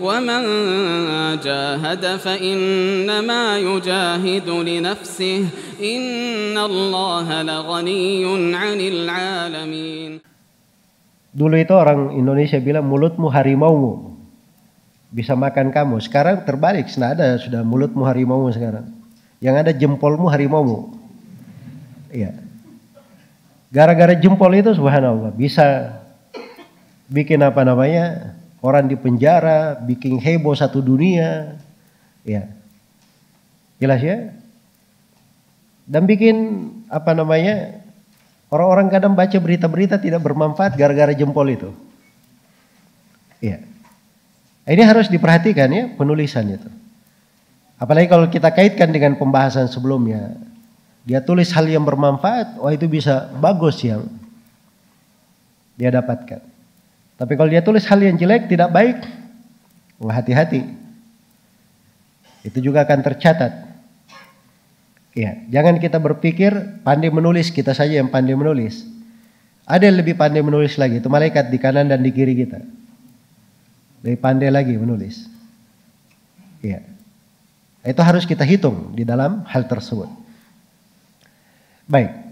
ومن جاهد فإنما يجاهد لنفسه إن الله لغني عن العالمين Dulu itu orang Indonesia bilang mulutmu harimaumu bisa makan kamu. Sekarang terbalik, ada sudah mulutmu harimaumu sekarang. Yang ada jempolmu harimaumu. Iya. Gara-gara jempol itu subhanallah bisa bikin apa namanya orang di penjara, bikin heboh satu dunia. Ya. Jelas ya? Dan bikin apa namanya? Orang-orang kadang baca berita-berita tidak bermanfaat gara-gara jempol itu. ya Ini harus diperhatikan ya penulisan itu. Apalagi kalau kita kaitkan dengan pembahasan sebelumnya. Dia tulis hal yang bermanfaat, wah oh itu bisa bagus yang dia dapatkan. Tapi kalau dia tulis hal yang jelek, tidak baik, wah hati-hati. Itu juga akan tercatat. Ya, jangan kita berpikir pandai menulis kita saja yang pandai menulis. Ada yang lebih pandai menulis lagi, itu malaikat di kanan dan di kiri kita. Lebih pandai lagi menulis. Ya. Itu harus kita hitung di dalam hal tersebut. Baik.